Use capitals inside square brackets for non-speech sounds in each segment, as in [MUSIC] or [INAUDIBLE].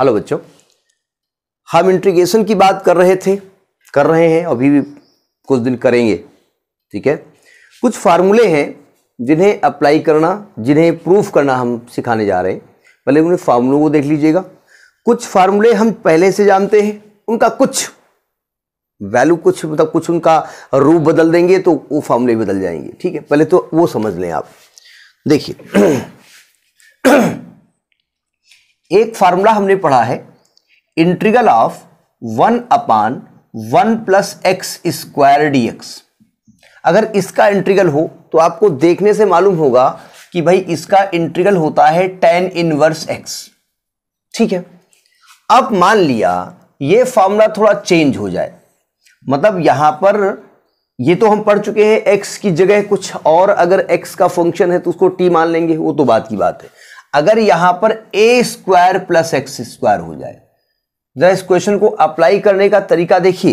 hello बच्चों हम integration की बात कर रहे थे कर रहे हैं अभी भी कुछ दिन करेंगे ठीक है कुछ फार्मूले हैं जिन्हें अप्लाई करना जिन्हें प्रूफ करना हम सिखाने जा रहे हैं पहले उन्हें फार्मूलों को देख लीजिएगा कुछ फार्मूले हम पहले से जानते हैं उनका कुछ वैल्यू कुछ मतलब कुछ उनका रूप बदल देंगे तो वो फार्मूले बदल जाएंगे ठीक है पहले तो वो समझ लें आप देखिए एक फार्मूला हमने पढ़ा है integral of one upon one plus x square d x अगर इसका इंट्रीगल हो तो आपको देखने से मालूम होगा कि भाई इसका इंट्रीगल होता है टेन इनवर्स एक्स ठीक है अब मान लिया ये फॉर्मूला थोड़ा चेंज हो जाए मतलब यहां पर ये तो हम पढ़ चुके हैं एक्स की जगह कुछ और अगर एक्स का फंक्शन है तो उसको टी मान लेंगे वो तो बात की बात है अगर यहां पर a square plus x square हो जाए जरा इस क्वेश्चन को अप्लाई करने का तरीका देखिए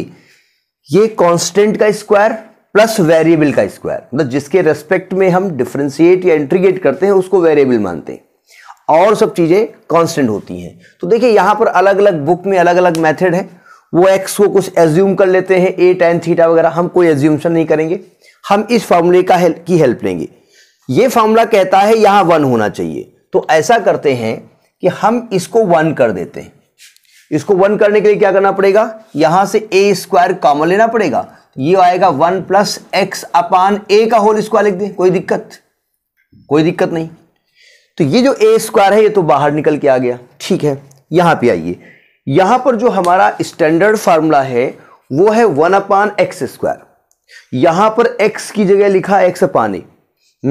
ये कांस्टेंट का स्क्वायर प्लस वेरिएबल का स्क्वायर मतलब जिसके रेस्पेक्ट में हम डिफ्रेंशिएट या इंट्रीगेट करते हैं उसको वेरिएबल मानते हैं और सब चीज़ें कांस्टेंट होती हैं तो देखिए यहां पर अलग अलग बुक में अलग अलग मेथड है वो एक्स को कुछ एज्यूम कर लेते हैं ए टेन थीटा वगैरह हम कोई एज्यूमशन नहीं करेंगे हम इस फॉर्मूले का हेल्प की हेल्प लेंगे ये फॉर्मूला कहता है यहां वन होना चाहिए तो ऐसा करते हैं कि हम इसको वन कर देते हैं इसको वन करने के लिए क्या करना पड़ेगा यहां से ए स्क्वायर कॉमन लेना पड़ेगा ये आएगा one plus x upon a का होल स्क्वायर लिख दें कोई दिक्कत कोई दिक्कत नहीं तो ये जो ए स्क्वायर है ये तो बाहर निकल के आ गया ठीक है यहां पे आइए यहां पर जो हमारा स्टैंडर्ड फार्मूला है वो है वन अपान एक्स स्क्वायर यहां पर एक्स की जगह लिखा एक्स अपान ए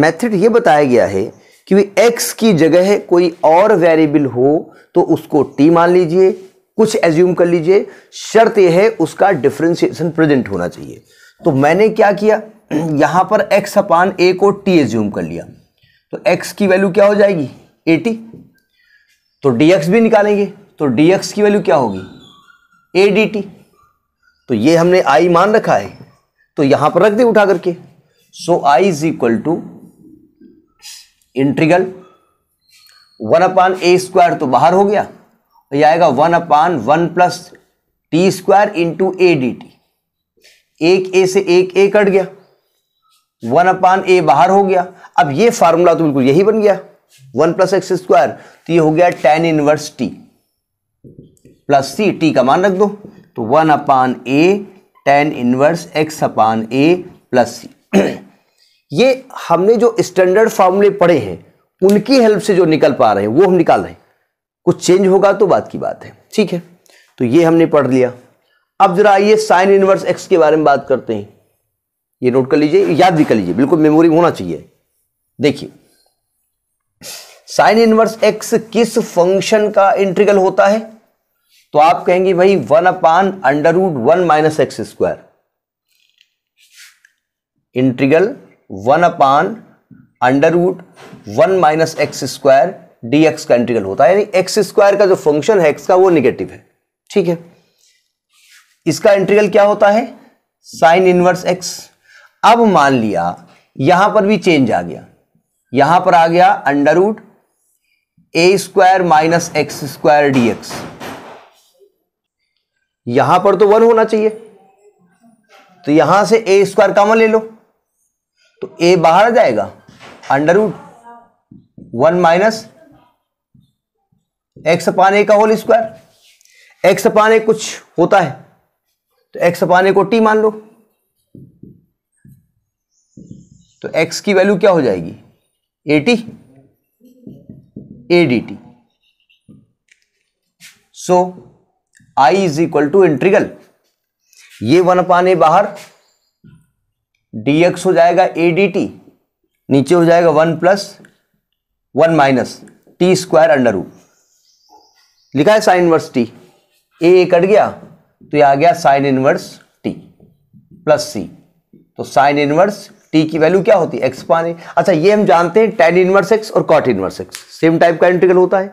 मैथड यह बताया गया है कि एक्स की जगह कोई और वेरिएबल हो तो उसको टी मान लीजिए कुछ एज्यूम कर लीजिए शर्त यह है उसका डिफ्रेंशिएशन प्रेजेंट होना चाहिए तो मैंने क्या किया [CLEARS THROAT] यहां पर एक्स अपान ए को टी एज्यूम कर लिया तो एक्स की वैल्यू क्या हो जाएगी टी तो एक्स भी निकालेंगे तो एक्स की वैल्यू क्या होगी ए डी टी तो ये हमने आई मान रखा है तो यहां पर रख दे उठा करके so I is equal to integral one upon a square तो बाहर हो गया यह आएगा one upon one plus t square into a d t एक ए से एक ए कट गया वन अपान ए बाहर हो गया अब ये फार्मूला तो बिल्कुल यही बन गया वन प्लस एक्स स्क्वायर तो ये हो गया tan inverse t plus c t का मान रख दो तो one upon a tan inverse x upon a plus c [CLEARS THROAT] ये हमने जो स्टैंडर्ड फॉर्मूले पढ़े हैं उनकी हेल्प से जो निकल पा रहे हैं वो हम निकाल रहे हैं कुछ चेंज होगा तो बात की बात है ठीक है तो ये हमने पढ़ लिया अब जरा आइए साइन इनवर्स एक्स के बारे में बात करते हैं ये नोट कर लीजिए याद भी कर लीजिए बिल्कुल मेमोरी होना चाहिए देखिए साइन इनवर्स एक्स किस फंक्शन का इंटीग्रल होता है तो आप कहेंगे भाई one upon under root one minus x square integral one upon under root one minus x square d x का इंटीग्रल होता है यानी एक्स स्क्वायर का जो फंक्शन है एक्स का वो निगेटिव है ठीक है इसका इंटीग्रल क्या होता है साइन इनवर्स एक्स अब मान लिया यहां पर भी चेंज आ गया यहां पर आ गया under root a square minus x square d x यहां पर तो वन होना चाहिए तो यहां से ए स्क्वायर कॉमन ले लो तो ए बाहर आ जाएगा under root one minus x upon a का whole square x upon a कुछ होता है तो एक्स अपान ए को टी मान लो तो एक्स की वैल्यू क्या हो जाएगी a t a d t so I is equal to integral ये वन अपान ए बाहर डी हो जाएगा ए डी टी नीचे हो जाएगा one plus one minus t square under root लिखा है sine inverse t a cut गया तो ये आ गया sine inverse t plus c तो साइन इनवर्स टी की वैल्यू क्या होती है एक्स पाने अच्छा ये हम जानते हैं टेन इनवर्स एक्स और cot inverse x same type का इंटीग्रल होता है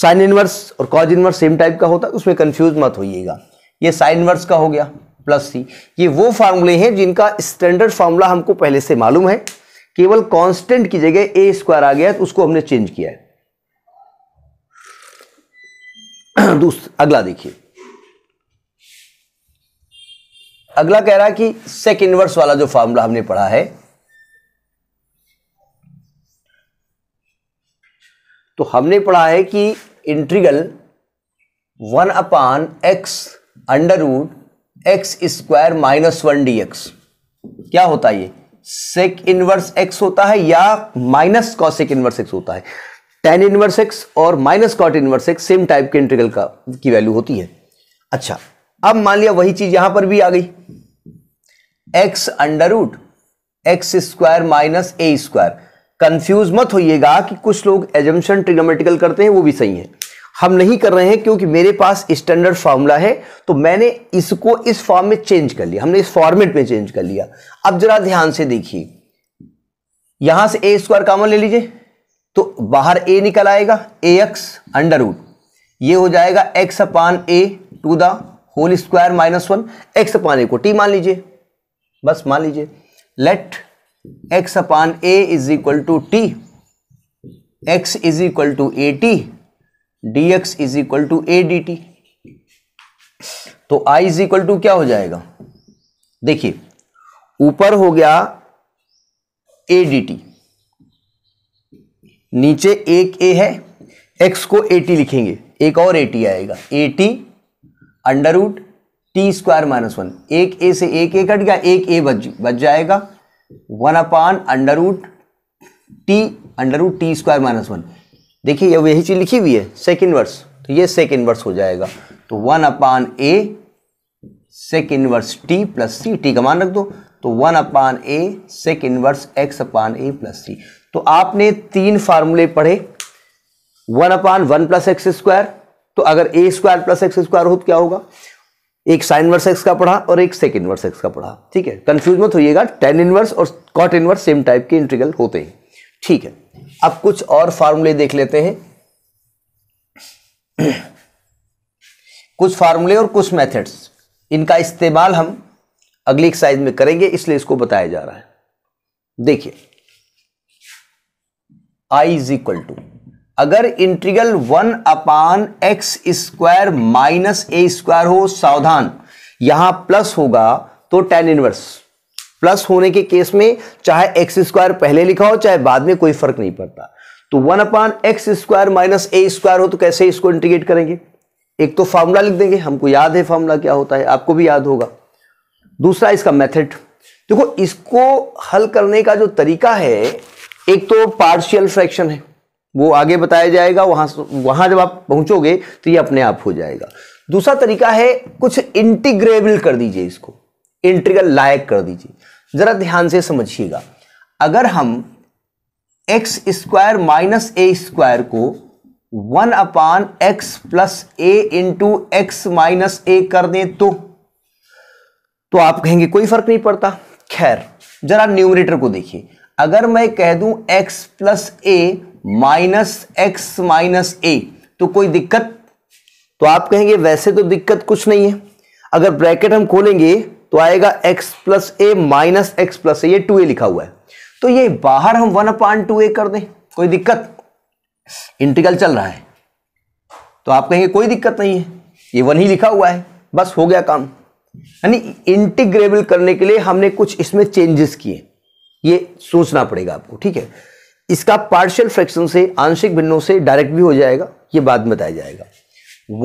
साइन इनवर्स और कॉज इनवर्स सेम टाइप का होता है उसमें कंफ्यूज मत होइएगा ये साइन इनवर्स का हो गया प्लस सी ये वो फार्मूले हैं जिनका स्टैंडर्ड फार्मूला हमको पहले से मालूम है केवल कांस्टेंट की जगह ए स्क्वायर आ गया है तो उसको हमने चेंज किया है [CLEARS THROAT] दूसरा अगला देखिए अगला कह रहा है कि सेक इनवर्स वाला जो फार्मूला हमने पढ़ा है तो हमने पढ़ा है कि integral one upon x under root x square minus one d x क्या होता है ये सेक इनवर्स एक्स होता है या माइनस कॉसेक इनवर्स एक्स होता है टेन इनवर्स एक्स और minus cot inverse x same type के इंटीग्रल का की वैल्यू होती है अच्छा अब मान लिया वही चीज यहां पर भी आ गई x under root x square minus a square confuse मत होइएगा कि कुछ लोग एजम्पन ट्रिग्नोमेटिकल करते हैं वो भी सही है हम नहीं कर रहे हैं क्योंकि मेरे पास स्टैंडर्ड फार्मूला है तो मैंने इसको इस फॉर्म में चेंज कर लिया हमने इस फॉर्मेट में चेंज कर लिया अब जरा ध्यान से देखिए यहां से ए स्क्वायर कामन ले लीजिए तो बाहर ए निकल आएगा ए एक्स अंडर रूट ये हो जाएगा x upon a to the whole square minus one x upon a को टी मान लीजिए बस मान लीजिए let x upon a is equal to t x is equal to a t dx is equal to a d t तो I is equal to क्या हो जाएगा देखिए ऊपर हो गया ए डी टी नीचे एक ए है एक्स को ए टी लिखेंगे एक और ए टी आएगा a t under root t square minus one एक ए से एक ए कट गया एक ए बच बच जाएगा one upon under root t under root t square minus one देखिए ये यही चीज़ लिखी हुई है सेकेंड वर्स तो ये सेकेंड वर्स हो जाएगा तो one upon a sec inverse t plus c t का मान रख दो तो one upon a sec inverse x upon a plus c तो आपने तीन फार्मूले पढ़े one upon one plus x square तो अगर a square plus x square हो तो क्या होगा एक साइन वर्स एक्स का पढ़ा और एक सेकेंड वर्स एक्स का पढ़ा ठीक है कंफ्यूज मत होइएगा टेन इनवर्स और कॉट इनवर्स सेम टाइप के इंटीग्रल होते हैं ठीक है अब कुछ और फार्मूले देख लेते हैं कुछ फार्मूले और कुछ मेथड्स इनका इस्तेमाल हम अगली एक्सरसाइज में करेंगे इसलिए इसको बताया जा रहा है देखिए आई इज इक्वल टू अगर integral one upon x square minus a square हो सावधान यहां प्लस होगा तो टेन इनवर्स प्लस होने के केस में चाहे एक्स स्क्वायर पहले लिखा हो चाहे बाद में कोई फर्क नहीं पड़ता तो one upon x square minus a square हो तो कैसे इसको इंटीग्रेट करेंगे एक तो फार्मूला लिख देंगे हमको याद है फार्मूला क्या होता है आपको भी याद होगा दूसरा इसका मेथड देखो इसको हल करने का जो तरीका है एक तो पार्शियल फ्रैक्शन है वो आगे बताया जाएगा वहां वहां जब आप पहुंचोगे तो ये अपने आप हो जाएगा दूसरा तरीका है कुछ इंटीग्रेबल कर दीजिए इसको इंटीग्रल लायक कर दीजिए ज़रा ध्यान से समझिएगा अगर हम x square minus a square को one upon x plus a into x minus a कर दें तो तो आप कहेंगे कोई फर्क नहीं पड़ता खैर जरा न्यूमरेटर को देखिए अगर मैं कह दूं x plus a minus x minus a तो कोई दिक्कत तो आप कहेंगे वैसे तो दिक्कत कुछ नहीं है अगर ब्रैकेट हम खोलेंगे तो आएगा x plus a minus x plus a two a लिखा हुआ है तो ये बाहर हम वन अपॉन टू ए कर दें कोई दिक्कत इंटीग्रल चल रहा है तो आप कहेंगे कोई दिक्कत नहीं है ये वन ही लिखा हुआ है बस हो गया काम यानी इंटीग्रेबल करने के लिए हमने कुछ इसमें चेंजेस किए ये सोचना पड़ेगा आपको ठीक है इसका पार्शियल फ्रैक्शन से आंशिक भिन्नों से डायरेक्ट भी हो जाएगा ये बाद में बताया जाएगा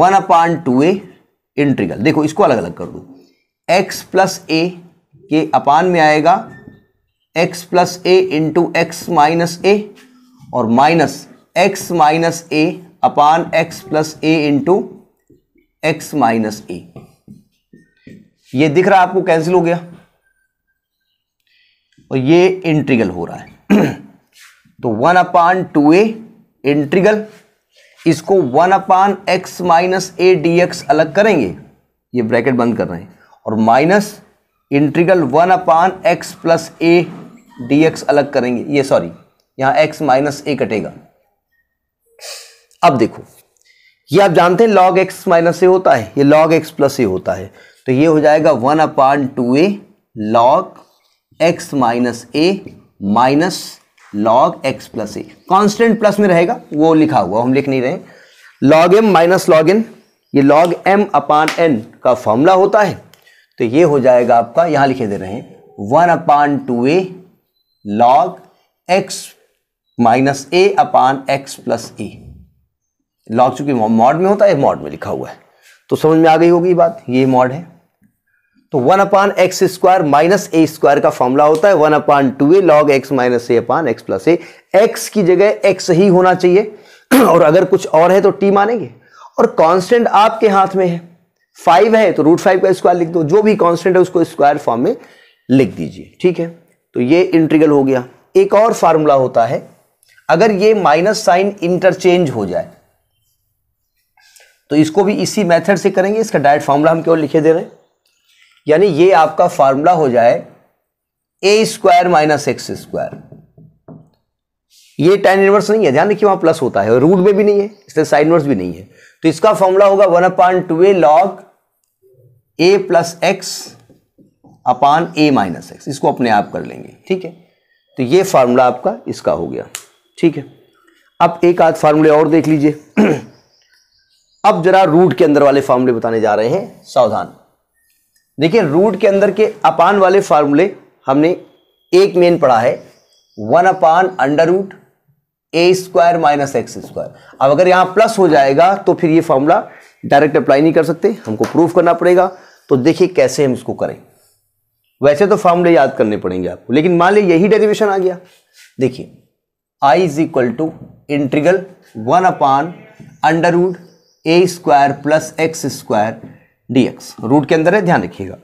one upon two a integral देखो इसको अलग अलग कर दो एक्स प्लस ए के अपान में आएगा x plus a into x minus a और minus x minus a upon x plus a into x minus a ये दिख रहा आपको कैंसिल हो गया और ये इंट्रीगल हो रहा है तो one upon two a integral इसको one upon x minus a d x अलग करेंगे ये ब्रैकेट बंद कर रहे हैं और minus integral one upon x plus a d x अलग करेंगे ये सॉरी यहां एक्स माइनस ए कटेगा अब देखो ये आप जानते हैं लॉग एक्स माइनस ए होता है ये लॉग एक्स प्लस ए होता है तो ये हो जाएगा one upon two a log x minus a minus log x plus a constant plus में रहेगा वो लिखा हुआ हम लिख नहीं रहे log m minus log n ये लॉग एम अपान एन का फॉर्मूला होता है तो ये हो जाएगा आपका यहां लिखे दे रहे हैं one upon two a log x minus a upon x plus a log चूंकि मॉड में होता है मॉड में लिखा हुआ है तो समझ में आ गई होगी बात ये मॉड है तो one upon x square minus a square का फॉर्मूला होता है one upon two a log x minus a upon x plus a x की जगह एक्स ही होना चाहिए [CLEARS THROAT] और अगर कुछ और है तो टी मानेंगे और कांस्टेंट आपके हाथ में है फाइव है तो रूट फाइव का स्क्वायर लिख दो जो भी कांस्टेंट है उसको स्क्वायर फॉर्म में लिख दीजिए ठीक है तो ये इंट्रीगल हो गया एक और फार्मूला होता है अगर ये माइनस साइन इंटरचेंज हो जाए तो इसको भी इसी मेथड से करेंगे इसका डायरेक्ट फार्मूला हम केवल लिखे दे रहे हैं यानी ये आपका फार्मूला हो जाए a square minus x square ये टेन इनवर्स नहीं है ध्यान देखिए वहां प्लस होता है रूट में भी नहीं है इसलिए साइन इनवर्स भी नहीं है तो इसका फॉर्मूला होगा one upon two a log a plus x upon a minus x इसको अपने आप कर लेंगे ठीक है तो ये फार्मूला आपका इसका हो गया ठीक है अब एक आध फार्मूले और देख लीजिए [CLEARS THROAT] अब जरा रूट के अंदर वाले फार्मूले बताने जा रहे हैं सावधान देखिए रूट के अंदर के अपान वाले फार्मूले हमने एक मेन पढ़ा है one upon under root a square minus x square अब अगर यहाँ प्लस हो जाएगा तो फिर ये फॉर्मूला डायरेक्ट अप्लाई नहीं कर सकते हमको प्रूफ करना पड़ेगा तो देखिए कैसे हम इसको करें वैसे तो फॉर्मूले याद करने पड़ेंगे आपको लेकिन मान ली यही डेरिवेशन आ गया देखिए I is equal to integral one upon under root a square plus x square d x root के अंदर है ध्यान रखिएगा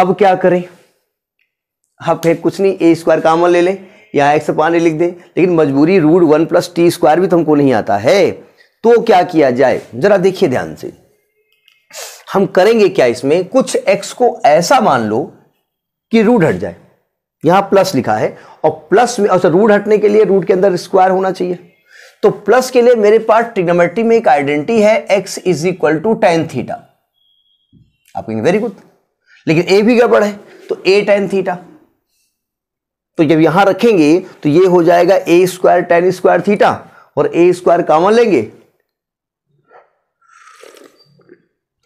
अब क्या करें हम हाँ फिर कुछ नहीं ए स्क्वायर कामन ले लें यहाँ एक्स अपॉन ए लिख दें लेकिन मजबूरी root one plus t square भी तो हमको नहीं आता है तो क्या किया जाए जरा देखिए ध्यान से हम करेंगे क्या इसमें कुछ एक्स को ऐसा मान लो कि रूट हट जाए यहां प्लस लिखा है और प्लस में अच्छा रूट हटने के लिए रूट के अंदर स्क्वायर होना चाहिए तो प्लस के लिए मेरे पास ट्रिग्नोमेट्री में एक आइडेंटिटी है x is equal to tan theta आप कहेंगे वेरी गुड लेकिन ए भी गड़बड़ है तो ए टेन थीटा तो जब यहां रखेंगे तो ये हो जाएगा a square tan square theta और ए स्क्वायर कॉमन लेंगे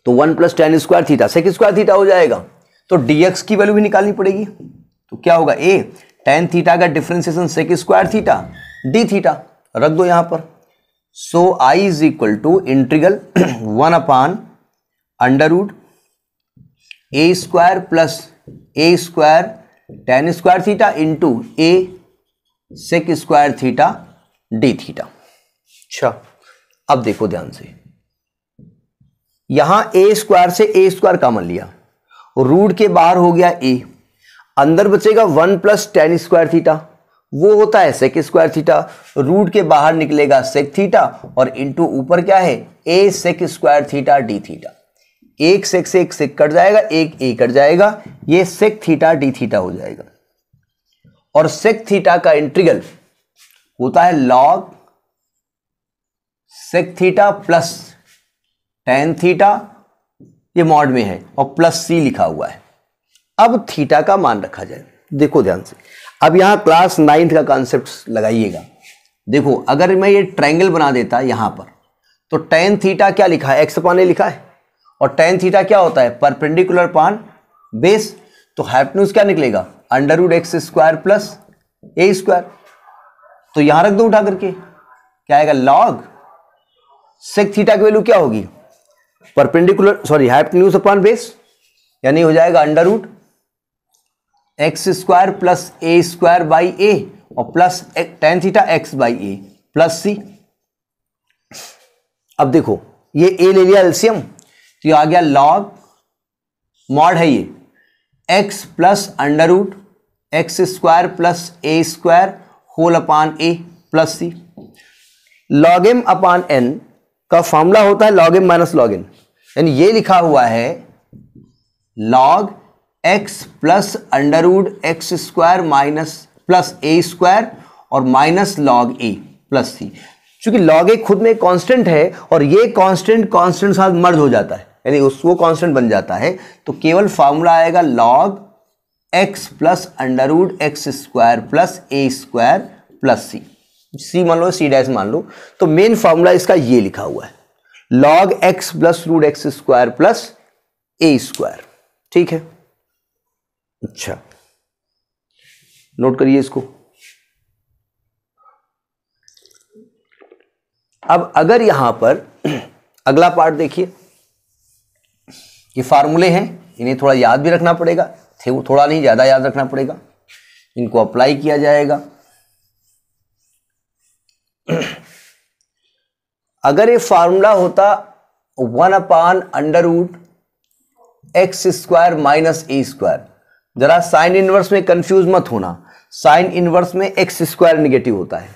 तो one plus tan square theta sec square theta हो जाएगा तो डीएक्स की वैल्यू भी निकालनी पड़ेगी तो क्या होगा ए टेन थीटा का differentiation sec square theta d theta रख दो यहां पर so I is equal to integral one upon under a square plus a square tan square theta into a sec square theta d theta अच्छा अब देखो ध्यान से यहां ए स्क्वायर से ए स्क्वायर कॉमन लिया रूट के बाहर हो गया ए अंदर बचेगा one plus tan square theta वो होता है सेक स्क्वायर थीटा रूट के बाहर निकलेगा सेक थीटा और इनटू ऊपर क्या है a sec square theta d theta एक सेक से एक सेक कट जाएगा एक ए कट जाएगा ये सेक थीटा डी थीटा हो जाएगा और सेक थीटा का इंट्रीगल होता है log sec theta plus tan theta ये मॉड में है और प्लस सी लिखा हुआ है अब थीटा का मान रखा जाए देखो ध्यान से अब यहां क्लास नाइन्थ का कॉन्सेप्ट लगाइएगा देखो अगर मैं ये ट्रायंगल बना देता यहां पर तो टेन थीटा क्या लिखा है एक्स पाने लिखा है और टेन थीटा क्या होता है परपेंडिकुलर पान बेस तो हाइपन्यूज क्या निकलेगा under root x square plus a square तो यहां रख दो उठा करके क्या आएगा लॉग सेक थीटा की वैल्यू क्या होगी perpendicular sorry hypotenuse upon base यानी हो जाएगा under x square plus a square by a और plus tan theta x by a plus c अब देखो ये ए ले लिया एल्सियम तो आ गया लॉग मॉड है ये x plus under root x square plus a square whole upon a plus c log m upon n का फॉर्मूला होता है log m minus log n यानी ये लिखा हुआ है log x plus under root x square minus plus a square और minus log a plus c चूंकि लॉग ए खुद में कांस्टेंट है और ये कांस्टेंट कांस्टेंट साथ मर्ज हो जाता है यानी उसको कांस्टेंट बन जाता है तो केवल फार्मूला आएगा log x plus under root x square plus a square plus c c मान लो सी डैश मान लो तो मेन फार्मूला इसका ये लिखा हुआ है log x plus root x square plus a square ठीक है अच्छा नोट करिए इसको अब अगर यहां पर [CLEARS THROAT] अगला पार्ट देखिए ये फार्मूले हैं इन्हें थोड़ा याद भी रखना पड़ेगा थे वो थोड़ा नहीं ज़्यादा याद रखना पड़ेगा इनको अप्लाई किया जाएगा [CLEARS THROAT] अगर ये फार्मूला होता one upon under root x square minus a square ज़रा साइन इनवर्स में कंफ्यूज मत होना साइन इनवर्स में एक्स स्क्वायर निगेटिव होता है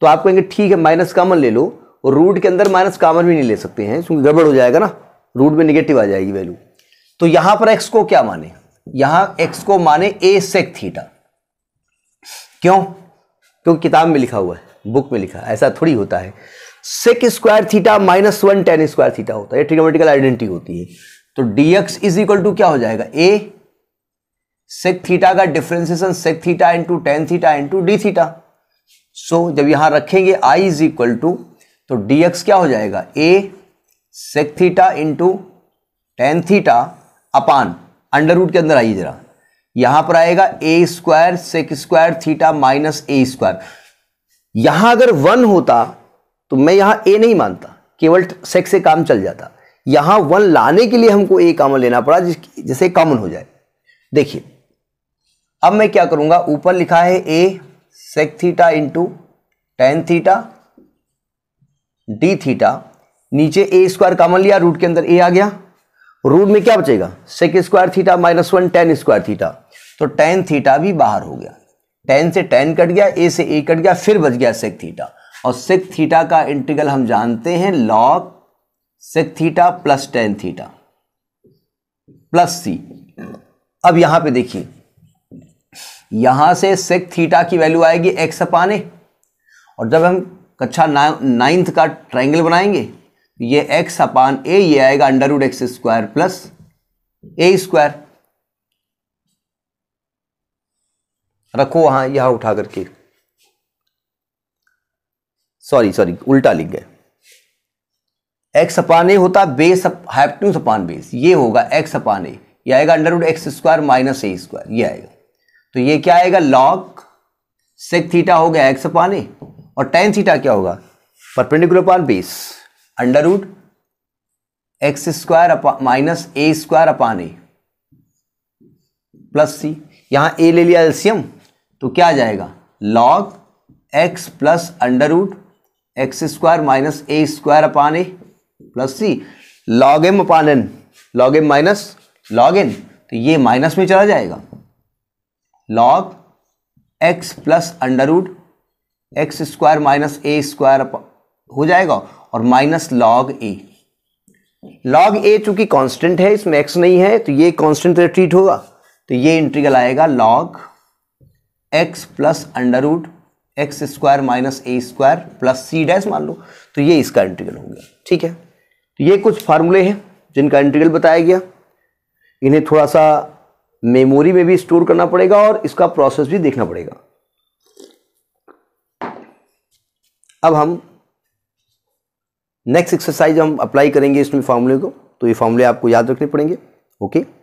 तो आप कहेंगे ठीक है माइनस कॉमन ले लो और रूट के अंदर माइनस कॉमन भी नहीं ले सकते हैं क्योंकि गड़बड़ हो जाएगा ना रूट में निगेटिव आ जाएगी वैल्यू तो यहां पर एक्स को क्या माने यहां एक्स को माने ए सेक थीटा क्यों क्योंकि किताब में लिखा हुआ है बुक में लिखा ऐसा थोड़ी होता है sec square theta minus one tan square theta होता है ट्रिग्नोमेटिकल आइडेंटिटी होती है तो d x is equal to क्या हो जाएगा ए सेक थीटा का differentiation sec theta into tan theta into d theta so जब यहां रखेंगे आई इज इक्वल टू तो डी एक्स क्या हो जाएगा a sec theta into tan theta upon under root के अंदर आइए जरा यहां पर आएगा ए square sec square theta minus a square यहां अगर वन होता तो मैं यहां ए नहीं मानता केवल सेक से काम चल जाता यहां वन लाने के लिए हमको ए कॉमन लेना पड़ा जिस जैसे कॉमन हो जाए देखिए अब मैं क्या करूंगा ऊपर लिखा है a sec theta into tan theta d theta नीचे ए स्क्वायर कॉमन लिया रूट के अंदर ए आ गया रूट में क्या बचेगा sec square theta minus one tan square theta तो टेन थीटा भी बाहर हो गया टेन से टेन कट गया ए से ए कट गया फिर बच गया सेक थीटा और सेक थीटा का इंटीग्रल हम जानते हैं log sec theta plus tan theta plus c अब यहां पे देखिए यहां से सेक थीटा की वैल्यू आएगी एक्स अपाने और जब हम कक्षा नाइन्थ का ट्राइंगल बनाएंगे ये x अपान ए ये आएगा under x square plus a square रखो वहां यहां उठा करके सॉरी सॉरी उल्टा लिख गए एक्स अपान ए होता बेस हाइपटूस अपान बेस ये होगा एक्स अपान ए ये आएगा under x square minus a square ये आएगा तो ये क्या आएगा लॉग सेक थीटा हो गया एक्स अपान ए और टेन थीटा क्या होगा perpendicular upon base under root x square minus a square upon a plus c यहां ए ले लिया एल्सियम तो क्या आ जाएगा log x plus under root x square minus a square upon a plus c log m upon n log m minus log n तो ये माइनस में चला जाएगा log x plus under root x square minus a square हो जाएगा और minus log a log a चूंकि constant है इसमें एक्स नहीं है तो ये कांस्टेंट ट्रीट होगा तो ये इंटीग्रल आएगा log x plus under root x square minus a square plus c dash मान लो तो ये इसका इंटीग्रल हो गया ठीक है तो ये कुछ फार्मूले हैं जिनका इंटीग्रल बताया गया इन्हें थोड़ा सा मेमोरी में भी स्टोर करना पड़ेगा और इसका प्रोसेस भी देखना पड़ेगा अब हम नेक्स्ट एक्सरसाइज हम अप्लाई करेंगे इसमें फॉर्मूले को तो ये फार्मूले आपको याद रखने पड़ेंगे ओके